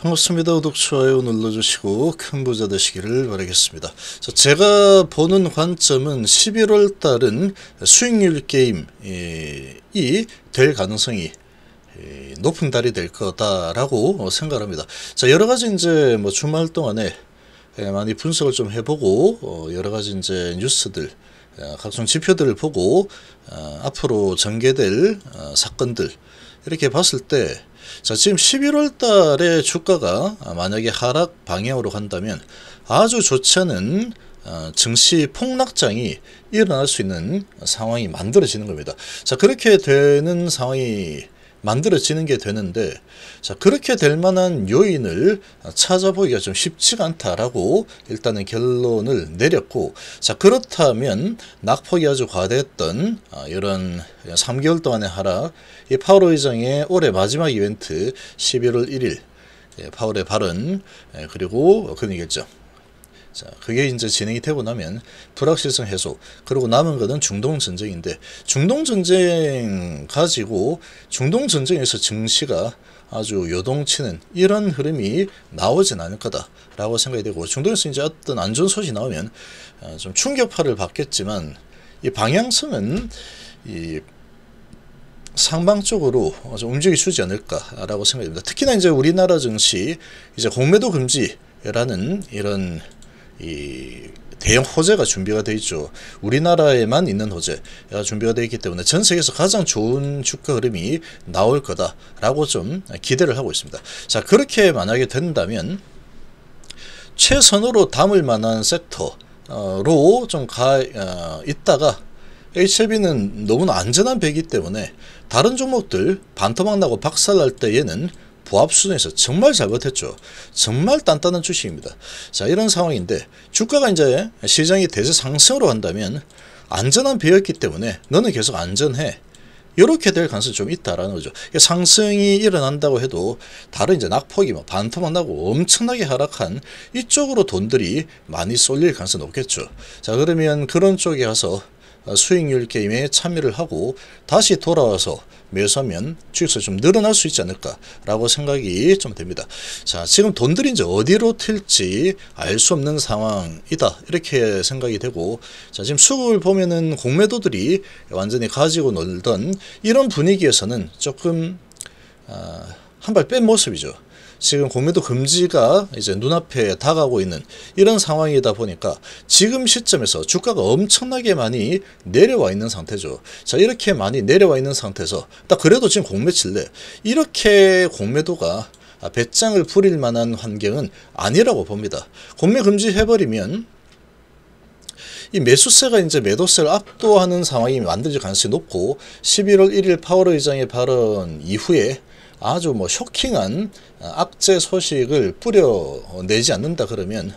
반갑습니다. 구독, 좋아요 눌러주시고 큰 부자 되시기를 바라겠습니다. 자, 제가 보는 관점은 11월 달은 수익률 게임이 예, 될 가능성이 예, 높은 달이 될 거다라고 생각합니다. 자, 여러 가지 이제 뭐 주말 동안에 예, 많이 분석을 좀 해보고 어, 여러 가지 이제 뉴스들 아, 각종 지표들을 보고 아, 앞으로 전개될 아, 사건들 이렇게 봤을 때 자, 지금 11월 달에 주가가 만약에 하락 방향으로 간다면 아주 좋지 않은 어, 증시 폭락장이 일어날 수 있는 상황이 만들어지는 겁니다. 자, 그렇게 되는 상황이 만들어지는 게 되는데 자 그렇게 될 만한 요인을 찾아보기가 좀 쉽지가 않다라고 일단은 결론을 내렸고 자 그렇다면 낙폭이 아주 과대했던 아, 이런 3개월 동안의 하락 이 파월 의장의 올해 마지막 이벤트 11월 1일 예, 파월의 발언 예, 그리고 금리겠죠 자, 그게 이제 진행이 되고 나면 불확실성 해소, 그리고 남은 거는 중동 전쟁인데 중동 전쟁 가지고 중동 전쟁에서 증시가 아주 요동치는 이런 흐름이 나오진 않을 거다라고 생각이 되고 중동에서 이제 어떤 안 좋은 소식이 나오면 어, 좀 충격파를 받겠지만 이 방향성은 이 상방 쪽으로 어, 좀 움직이지 않을까라고 생각됩니다. 특히나 이제 우리나라 증시 이제 공매도 금지라는 이런 이 대형 호재가 준비가 되어 있죠. 우리나라에만 있는 호재가 준비가 돼 있기 때문에 전 세계에서 가장 좋은 주가 흐름이 나올 거다라고 좀 기대를 하고 있습니다. 자 그렇게 만약에 된다면 최선으로 담을 만한 섹터로 좀가 어, 있다가 HLB는 너무나 안전한 배기 때문에 다른 종목들 반토막 나고 박살날 때에는 부합수준에서 정말 잘버텼죠 정말 단단한 주식입니다. 자 이런 상황인데 주가가 이제 시장이 대세 상승으로 한다면 안전한 배였기 때문에 너는 계속 안전해. 이렇게 될 가능성이 좀 있다라는 거죠. 상승이 일어난다고 해도 다른 이제 낙폭이 막 뭐 반토막 나고 엄청나게 하락한 이쪽으로 돈들이 많이 쏠릴 가능성이 높겠죠. 자 그러면 그런 쪽에 가서 어, 수익률 게임에 참여를 하고 다시 돌아와서 매수하면 주식수 좀 늘어날 수 있지 않을까라고 생각이 좀 됩니다. 자, 지금 돈 들인 지 어디로 튈지 알 수 없는 상황이다. 이렇게 생각이 되고, 자, 지금 수급을 보면은 공매도들이 완전히 가지고 놀던 이런 분위기에서는 조금, 아, 한발 뺀 모습이죠. 지금 공매도 금지가 이제 눈앞에 다가오고 있는 이런 상황이다 보니까 지금 시점에서 주가가 엄청나게 많이 내려와 있는 상태죠. 자 이렇게 많이 내려와 있는 상태에서 딱 그래도 지금 공매칠래 이렇게 공매도가 배짱을 부릴 만한 환경은 아니라고 봅니다. 공매 금지해버리면 이 매수세가 이제 매도세를 압도하는 상황이 만들어 가능성이 높고 11월 1일 파월 의장의 발언 이후에 아주 뭐 쇼킹한 어, 악재 소식을 뿌려내지 않는다 그러면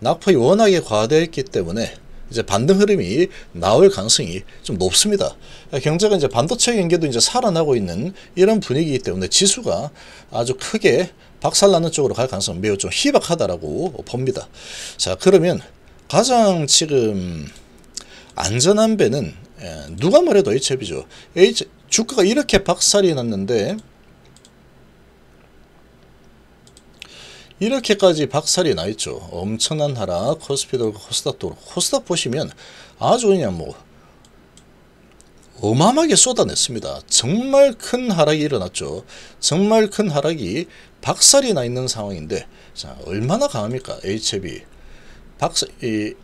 낙폭이 워낙에 과대했기 때문에 이제 반등 흐름이 나올 가능성이 좀 높습니다. 경제가 이제 반도체 경계도 이제 살아나고 있는 이런 분위기이기 때문에 지수가 아주 크게 박살나는 쪽으로 갈 가능성 은 매우 좀 희박하다라고 봅니다. 자 그러면 가장 지금 안전한 배는 예, 누가 말해도 HF이죠. H, 주가가 이렇게 박살이 났는데 이렇게까지 박살이 나 있죠. 엄청난 하락, 코스피도 코스닥도 코스닥 보시면 아주 그냥 뭐 어마어마하게 쏟아냈습니다. 정말 큰 하락이 일어났죠. 정말 큰 하락이 박살이 나 있는 상황인데 자 얼마나 강합니까? HB 박살 이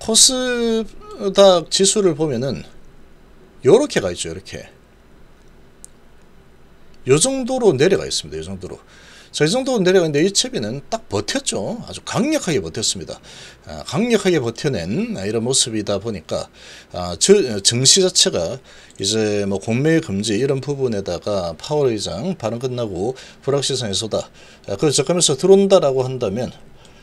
코스닥 지수를 보면은 요렇게 가 있죠. 이렇게 요 정도로 내려가 있습니다. 요 정도로. 자, 이 정도로 내려가는데 이 채비는 딱 버텼죠. 아주 강력하게 버텼습니다. 아, 강력하게 버텨낸 이런 모습이다 보니까 아, 저, 증시 자체가 이제 뭐 공매 금지 이런 부분에다가 파월 의장 발언 끝나고 불확실성이 쏟아 아, 그래 적하면서 들어온다라고 한다면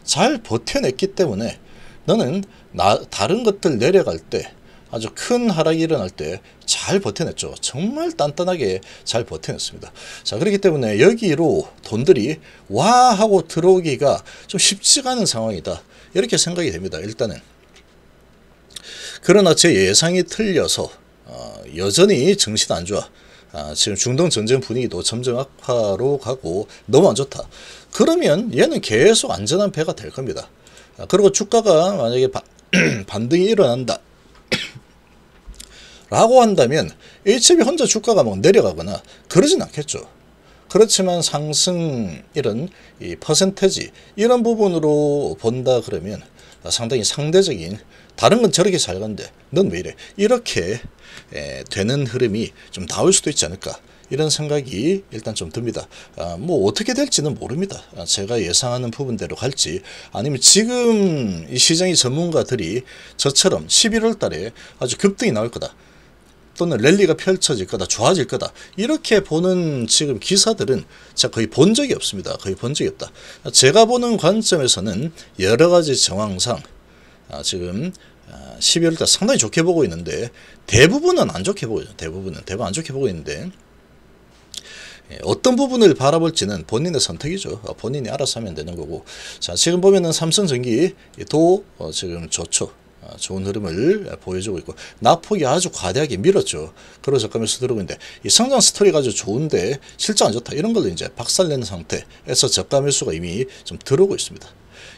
잘 버텨냈기 때문에 너는 나, 다른 것들 내려갈 때 아주 큰 하락이 일어날 때 잘 버텨냈죠. 정말 단단하게 잘 버텨냈습니다. 자 그렇기 때문에 여기로 돈들이 와 하고 들어오기가 좀 쉽지가 않은 상황이다. 이렇게 생각이 됩니다. 일단은. 그러나 제 예상이 틀려서 어, 여전히 정신 안 좋아. 아, 지금 중동 전쟁 분위기도 점점 악화로 가고 너무 안 좋다. 그러면 얘는 계속 안전한 배가 될 겁니다. 아, 그리고 주가가 만약에 바, 반등이 일어난다. 라고 한다면 HB 혼자 주가가 막 뭐 내려가거나 그러진 않겠죠. 그렇지만 상승 이런 이 퍼센테지 이런 부분으로 본다 그러면 상당히 상대적인 다른 건 저렇게 잘 간데 넌 왜 이래 이렇게 에, 되는 흐름이 좀 나올 수도 있지 않을까 이런 생각이 일단 좀 듭니다. 아, 뭐 어떻게 될지는 모릅니다. 아, 제가 예상하는 부분대로 갈지 아니면 지금 이 시장의 전문가들이 저처럼 11월 달에 아주 급등이 나올 거다. 또는 랠리가 펼쳐질 거다 좋아질 거다 이렇게 보는 지금 기사들은 제가 거의 본 적이 없습니다 거의 본 적이 없다 제가 보는 관점에서는 여러 가지 정황상 아, 지금 12월달 아, 상당히 좋게 보고 있는데 대부분은 안 좋게 보 있어요 대부분은 대부분 안 좋게 보고 있는데 예, 어떤 부분을 바라볼지는 본인의 선택이죠. 어, 본인이 알아서 하면 되는 거고. 자, 지금 보면은 삼성전기 도 어, 지금 좋죠. 아, 좋은 흐름을 보여주고 있고 낙폭이 아주 과대하게 밀었죠. 그래서 잠깐서 들어고 있는데 이 성장 스토리가 아주 좋은데 실제 안 좋다 이런 걸로 이제 박살낸 상태에서 저가 매수가 이미 좀 들어오고 있습니다.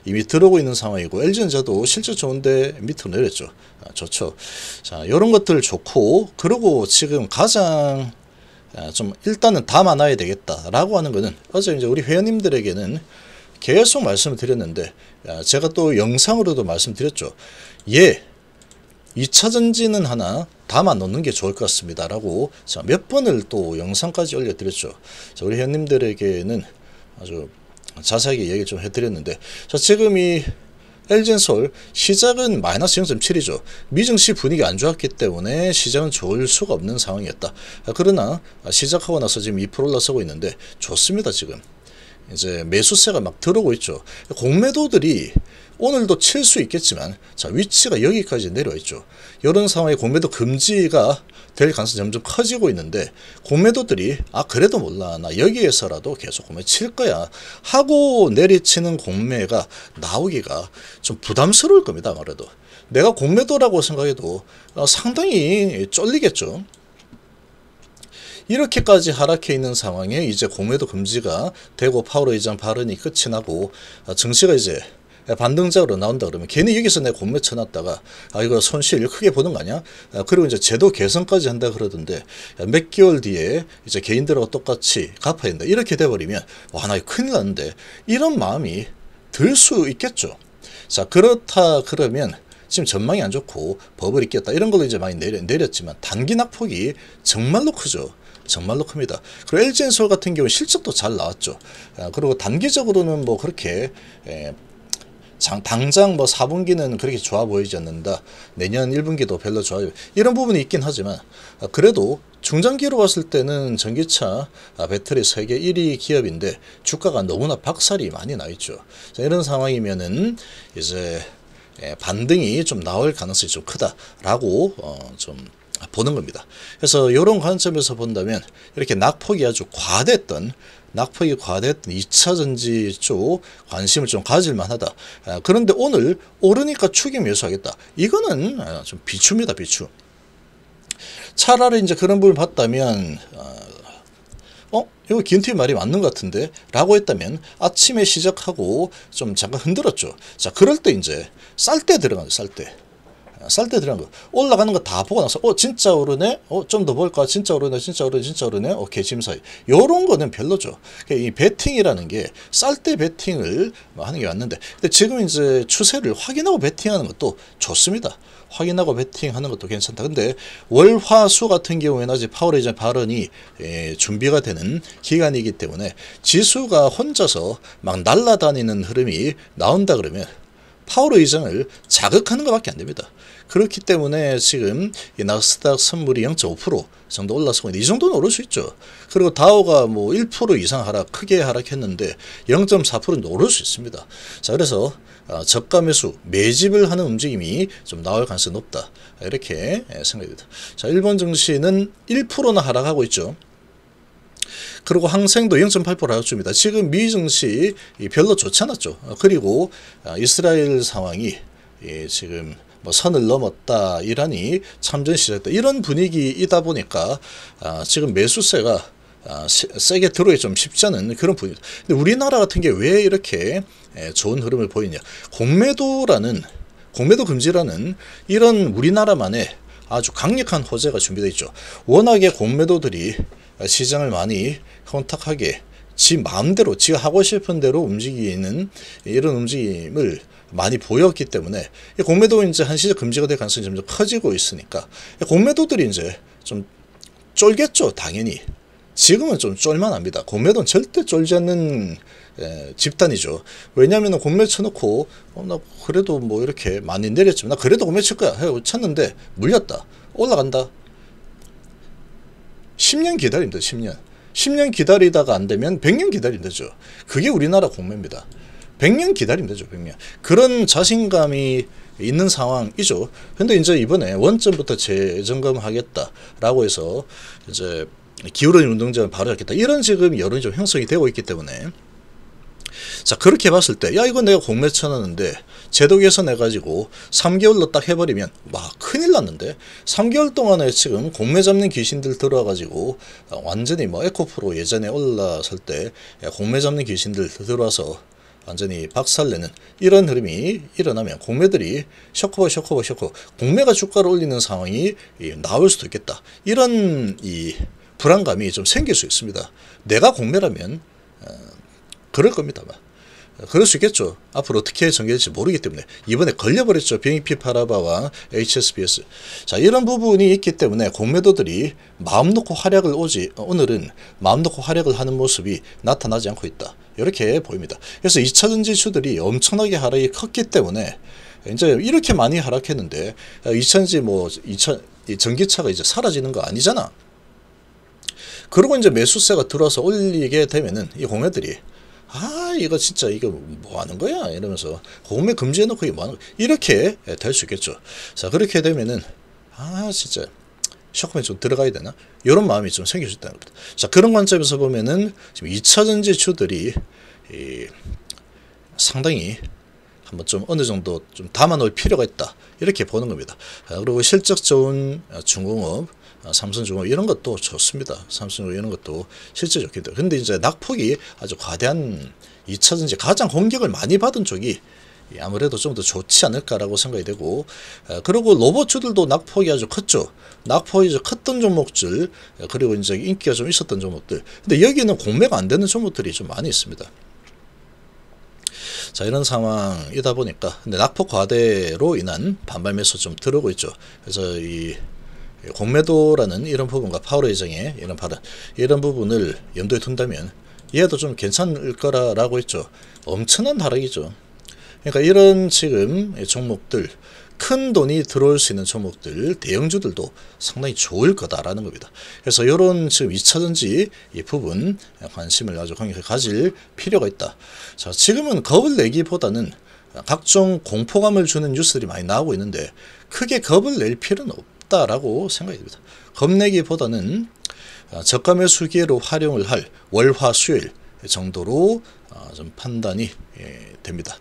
이미 들어오고 있는 상황이고 LG전자도 실제 좋은데 밑으로 내렸죠. 아, 좋죠. 자 이런 것들 좋고 그리고 지금 가장 아, 좀 일단은 다많아야 되겠다라고 하는 거는 어제 이제 우리 회원님들에게는 계속 말씀을 드렸는데 아, 제가 또 영상으로도 말씀드렸죠. 예 2차전지는 하나 담아 놓는 게 좋을 것 같습니다 라고 몇 번을 또 영상까지 올려드렸죠 우리 회원님들에게는 아주 자세하게 얘기를 좀 해드렸는데 자 지금 이 엘젠솔 시작은 마이너스 0.7이죠. 미증시 분위기 안 좋았기 때문에 시장은 좋을 수가 없는 상황이었다. 아, 그러나 시작하고 나서 지금 2% 올라서고 있는데 좋습니다. 지금 이제 매수세가 막 들어오고 있죠. 공매도들이 오늘도 칠 수 있겠지만 자 위치가 여기까지 내려와 있죠. 이런 상황에 공매도 금지가 될 가능성이 점점 커지고 있는데 공매도들이 아 그래도 몰라 나 여기에서라도 계속 공매 칠 거야 하고 내리치는 공매가 나오기가 좀 부담스러울 겁니다 아무래도 내가 공매도라고 생각해도 어, 상당히 쫄리겠죠 이렇게까지 하락해 있는 상황에 이제 공매도 금지가 되고 파월 의장 발언이 끝이 나고 아, 증시가 이제 반등적으로 나온다 그러면 괜히 여기서 내 공매 쳐놨다가 아 이거 손실 크게 보는 거 아니야? 아, 그리고 이제 제도 개선까지 한다 그러던데 아, 몇 개월 뒤에 이제 개인들하고 똑같이 갚아야 된다 이렇게 돼버리면 와나 큰일 났는데 이런 마음이 들 수 있겠죠. 자 그렇다 그러면 지금 전망이 안 좋고 버블이 겠다 이런 걸로 이제 많이 내려, 내렸지만 단기 낙폭이 정말로 크죠. 정말로 큽니다. 그리고 LG엔솔 같은 경우 실적도 잘 나왔죠. 아, 그리고 단기적으로는 뭐 그렇게 예, 장, 당장 뭐 4분기는 그렇게 좋아 보이지 않는다. 내년 1분기도 별로 좋아 요 이런 부분이 있긴 하지만 아, 그래도 중장기로 봤을 때는 전기차 아, 배터리 세계 1위 기업인데 주가가 너무나 박살이 많이 나 있죠. 이런 상황이면은 이제 예, 반등이 좀 나올 가능성이 좀 크다라고 어, 좀 보는 겁니다. 그래서 이런 관점에서 본다면 이렇게 낙폭이 아주 과됐던 낙폭이 과됐던 2차전지 쪽 관심을 좀 가질 만하다. 아, 그런데 오늘 오르니까 축이 매수하겠다. 이거는 아, 좀 비추입니다. 비추. 차라리 이제 그런 부 분을 봤다면 아, 어? 이거 기은팀 말이 맞는 것 같은데? 라고 했다면 아침에 시작하고 좀 잠깐 흔들었죠. 자 그럴 때 이제 쌀 때 들어가죠. 쌀 때. 쌀때 들어간 거 올라가는 거 다 보고 나서 어 진짜 오르네 어좀 더 볼까 진짜 오르네 진짜 오르네 진짜 오르네 오케이 심사이 요런 거는 별로죠 그러니까 이 베팅이라는 게 쌀 때 베팅을 뭐 하는 게 맞는데 근데 지금 이제 추세를 확인하고 베팅하는 것도 좋습니다 확인하고 베팅하는 것도 괜찮다 근데 월화수 같은 경우에는 아직 파월의 발언이 에, 예, 준비가 되는 기간이기 때문에 지수가 혼자서 막날아다니는 흐름이 나온다 그러면 파월 의장을 자극하는 것밖에 안 됩니다. 그렇기 때문에 지금 이 나스닥 선물이 0.5% 정도 올라서고 있는데 이 정도는 오를 수 있죠. 그리고 다우가 뭐 1% 이상 하락 크게 하락했는데 0.4%는 오를 수 있습니다. 자 그래서 아, 저가 매수 매집을 하는 움직임이 좀 나올 가능성이 높다. 이렇게 예, 생각이 니다자 일본 증시는 1%나 하락하고 있죠. 그리고 항생도 0.8%하였습니다 지금 미 증시 별로 좋지 않았죠. 어, 그리고 어, 이스라엘 상황이 예, 지금 뭐 선을 넘었다 이란이 참전 시작했다 이런 분위기이다 보니까 아, 지금 매수세가 아, 세게 들어오기 좀 쉽지 않은 그런 분위기 근데 우리나라 같은 게 왜 이렇게 예, 좋은 흐름을 보이냐 공매도라는 공매도 금지라는 이런 우리나라만의 아주 강력한 호재가 준비되어 있죠. 워낙에 공매도들이 시장을 많이 혼탁하게 지 마음대로 지가 하고 싶은 대로 움직이는 이런 움직임을 많이 보였기 때문에 공매도 이제 한시적 금지가 될 가능성이 점점 커지고 있으니까 공매도들이 이제 좀 쫄겠죠 당연히 지금은 좀 쫄만합니다 공매도는 절대 쫄지 않는 에, 집단이죠 왜냐하면 공매 쳐놓고 어, 나 그래도 뭐 이렇게 많이 내렸지만 나 그래도 공매 칠 거야 해 쳤는데 물렸다 올라간다 10년 기다립니다. 10년. 10년 기다리다가 안 되면 100년 기다리면 되죠. 그게 우리나라 공매입니다. 100년 기다리면 되죠. 100년. 그런 자신감이 있는 상황이죠. 근데 이제 이번에 원점부터 재점검하겠다라고 해서 이제 기울어진 운동장을 바로 잡겠다. 이런 지금 여론이 좀 형성이 되고 있기 때문에 자 그렇게 봤을 때 야 이거 내가 공매 쳐놨는데 제도 개선해가지고 3개월로 딱 해버리면 와 큰일 났는데 3개월 동안에 지금 공매 잡는 귀신들 들어와가지고 완전히 뭐 에코프로 예전에 올라설 때 공매 잡는 귀신들 들어와서 완전히 박살내는 이런 흐름이 일어나면 공매들이 쇼커버 쇼커버 쇼커 공매가 주가를 올리는 상황이 나올 수도 있겠다 이런 이 불안감이 좀 생길 수 있습니다 내가 공매라면 어, 그럴 겁니다. 아마. 그럴 수 있겠죠. 앞으로 어떻게 전개될지 모르기 때문에 이번에 걸려버렸죠. BNP 파라바와 HSBS. 자 이런 부분이 있기 때문에 공매도들이 마음 놓고 활약을 오지 오늘은 마음 놓고 활약을 하는 모습이 나타나지 않고 있다. 이렇게 보입니다. 그래서 2차전지주들이 엄청나게 하락이 컸기 때문에 이제 이렇게 많이 하락했는데 2차전지 아, 뭐 2차 전기차가 이제 사라지는 거 아니잖아. 그리고 이제 매수세가 들어와서 올리게 되면은 이 공매들이 아 이거 진짜 이거 뭐 하는 거야 이러면서 공매 금지해놓고 이뭐 하는 거야 이렇게 예, 될수 있겠죠 자 그렇게 되면은 아 진짜 샤크맨 좀 들어가야 되나 이런 마음이 좀 생길 수 있다는 겁니다 자 그런 관점에서 보면은 지금 2차전지 주들이 이 상당히 한번 좀 어느 정도 좀 담아놓을 필요가 있다 이렇게 보는 겁니다. 아, 그리고 실적 좋은 아, 중공업 아, 삼성중공 이런 것도 좋습니다. 삼성중공 이런 것도 실제 좋겠다. 근데 이제 낙폭이 아주 과대한 2차전지 가장 공격을 많이 받은 쪽이 아무래도 좀 더 좋지 않을까라고 생각이 되고 그리고 로봇주들도 낙폭이 아주 컸죠. 낙폭이 컸던 종목들 그리고 이제 인기가 좀 있었던 종목들 근데 여기는 공매가 안 되는 종목들이 좀 많이 있습니다. 자 이런 상황이다 보니까 근데 낙폭 과대로 인한 반발 매수 좀 들어오고 있죠. 그래서 이 공매도라는 이런 부분과 파월 의정의 이런 발언 이런 부분을 염두에 둔다면 얘도 좀 괜찮을 거라라고 했죠. 엄청난 하락이죠. 그러니까 이런 지금 종목들 큰 돈이 들어올 수 있는 종목들, 대형주들도 상당히 좋을 거다라는 겁니다. 그래서 이런 지금 2차전지 이 부분 관심을 아주 강하게 가질 필요가 있다. 자, 지금은 겁을 내기보다는 각종 공포감을 주는 뉴스들이 많이 나오고 있는데 크게 겁을 낼 필요는 없다라고 생각이 듭니다. 겁내기보다는 아, 저가 매수 기회로 활용을 할 월화 수요일 정도로 아, 좀 판단이 예, 됩니다.